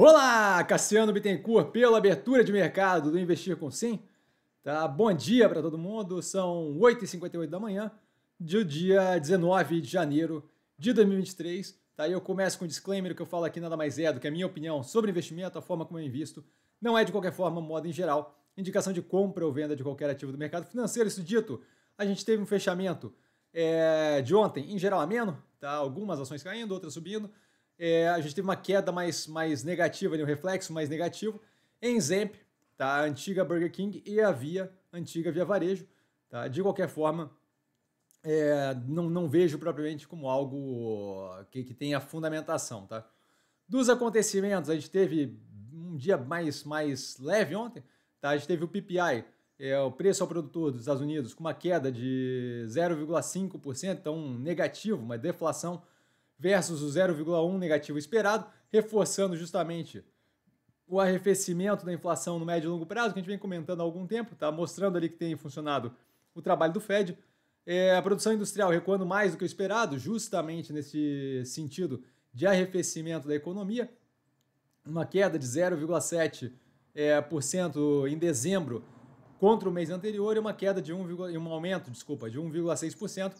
Olá, Cassiano Bittencourt, pela abertura de mercado do Investir com Sim. Tá? Bom dia para todo mundo, são 8h58 da manhã, do dia 19 de janeiro de 2023. Tá? Eu começo com um disclaimer que eu falo aqui nada mais é do que a minha opinião sobre investimento, a forma como eu invisto. Não é de qualquer forma, modo em geral, indicação de compra ou venda de qualquer ativo do mercado financeiro. Isso dito, a gente teve um fechamento é, de ontem, em geral ameno, tá? algumas ações caindo, outras subindo. É, a gente teve uma queda mais, mais negativa, um reflexo mais negativo em Zemp, tá? a antiga Burger King e a Via, antiga Via Varejo. Tá? De qualquer forma, é, não, não vejo propriamente como algo que, que tenha fundamentação. Tá? Dos acontecimentos, a gente teve um dia mais, mais leve ontem, tá? a gente teve o PPI, é, o preço ao produtor dos Estados Unidos, com uma queda de 0,5%, então negativo, uma deflação versus o 0,1 negativo esperado, reforçando justamente o arrefecimento da inflação no médio e longo prazo, que a gente vem comentando há algum tempo, está mostrando ali que tem funcionado o trabalho do Fed. É, a produção industrial recuando mais do que o esperado, justamente nesse sentido de arrefecimento da economia, uma queda de 0,7% é, em dezembro contra o mês anterior e uma queda de 1, um aumento, desculpa, de 1,6%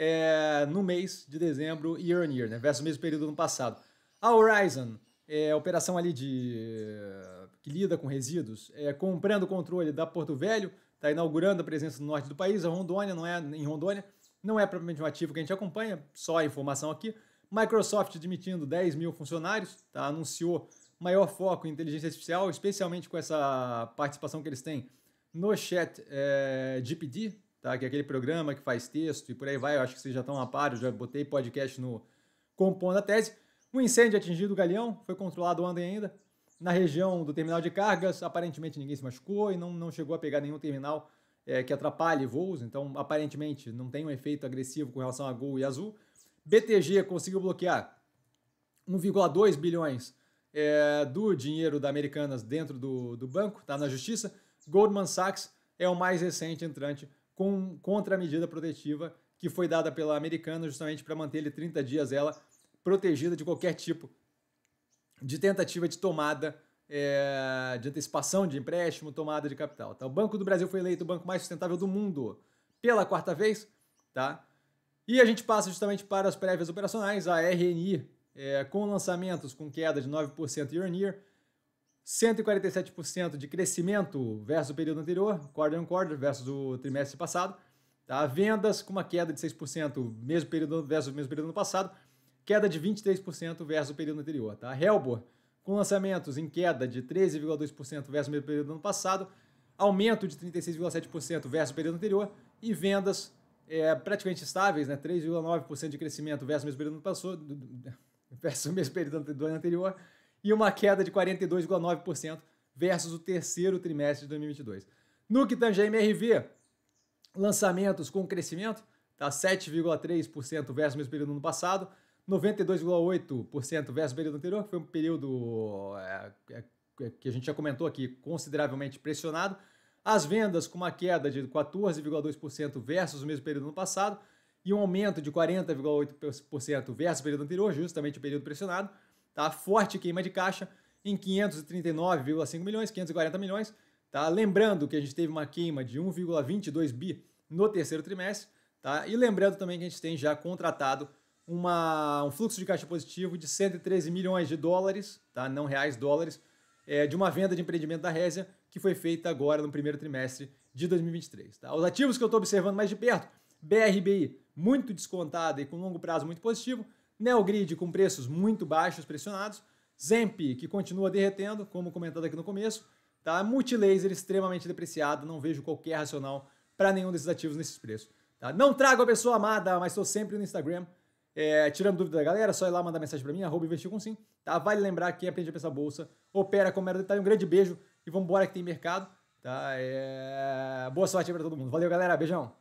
é, no mês de dezembro, year on year, né? versus o mesmo período do ano passado. A Horizon, é, operação ali de que lida com resíduos, é, comprando o controle da Porto Velho, está inaugurando a presença no norte do país, a Rondônia não é em Rondônia, não é propriamente um ativo que a gente acompanha, só a informação aqui. Microsoft demitindo 10 mil funcionários, tá? anunciou maior foco em inteligência artificial, especialmente com essa participação que eles têm no chat é, GPD, tá? que é aquele programa que faz texto e por aí vai. Eu acho que vocês já estão a par, eu já botei podcast no Compondo a Tese. Um incêndio atingiu o Galeão, foi controlado ontem ainda, na região do terminal de cargas. Aparentemente ninguém se machucou e não, não chegou a pegar nenhum terminal é, que atrapalhe voos, então aparentemente não tem um efeito agressivo com relação a Gol e Azul. BTG conseguiu bloquear 1,2 bilhões é, do dinheiro da Americanas dentro do, do banco, está na justiça. Goldman Sachs é o mais recente entrante com, contra a medida protetiva que foi dada pela americana justamente para manter ele 30 dias ela protegida de qualquer tipo de tentativa de tomada é, de antecipação de empréstimo, tomada de capital. Tá? O Banco do Brasil foi eleito o banco mais sustentável do mundo pela quarta vez, tá? E a gente passa justamente para as prévias operacionais, a RNI, é, eh, com lançamentos com queda de 9% year on year, 147% de crescimento versus o período anterior, quarter on quarter versus o trimestre passado. Tá? Vendas com uma queda de 6% mesmo período versus o mesmo período ano passado, queda de 23% versus o período anterior. Tá? Helbor com lançamentos em queda de 13,2% versus o mesmo período do ano passado, aumento de 36,7% versus o período anterior e vendas é, praticamente estáveis, né? 3,9% de crescimento versus o mesmo período ano passado, versus o mesmo período do ano anterior e uma queda de 42,9% versus o terceiro trimestre de 2022. No que tange a MRV, lançamentos com crescimento, tá 7,3% versus o mesmo período do ano passado, 92,8% versus o período anterior, que foi um período é, é, é, que a gente já comentou aqui, consideravelmente pressionado. As vendas com uma queda de 14,2% versus o mesmo período do ano passado e um aumento de 40,8% versus o período anterior, justamente o período pressionado tá? Forte queima de caixa em 539,5 milhões, 540 milhões, tá? Lembrando que a gente teve uma queima de 1,22 bi no terceiro trimestre, tá? E lembrando também que a gente tem já contratado uma, um fluxo de caixa positivo de 113 milhões de dólares, tá? Não reais, dólares, é, de uma venda de empreendimento da Résia que foi feita agora no primeiro trimestre de 2023, tá? Os ativos que eu estou observando mais de perto, BRBI muito descontada e com longo prazo muito positivo, Neogrid com preços muito baixos pressionados, Zemp, que continua derretendo, como comentado aqui no começo, tá? Multilaser extremamente depreciado, não vejo qualquer racional para nenhum desses ativos nesses preços. Tá? Não trago a pessoa amada, mas estou sempre no Instagram, é, tirando dúvida da galera, só ir lá mandar mensagem para mim, arroba investir com sim. Tá? Vale lembrar que quem aprende a pensar bolsa, opera com mero detalhe. Tá? Um grande beijo e vamos que tem mercado. Tá? É... Boa sorte para todo mundo. Valeu, galera. Beijão.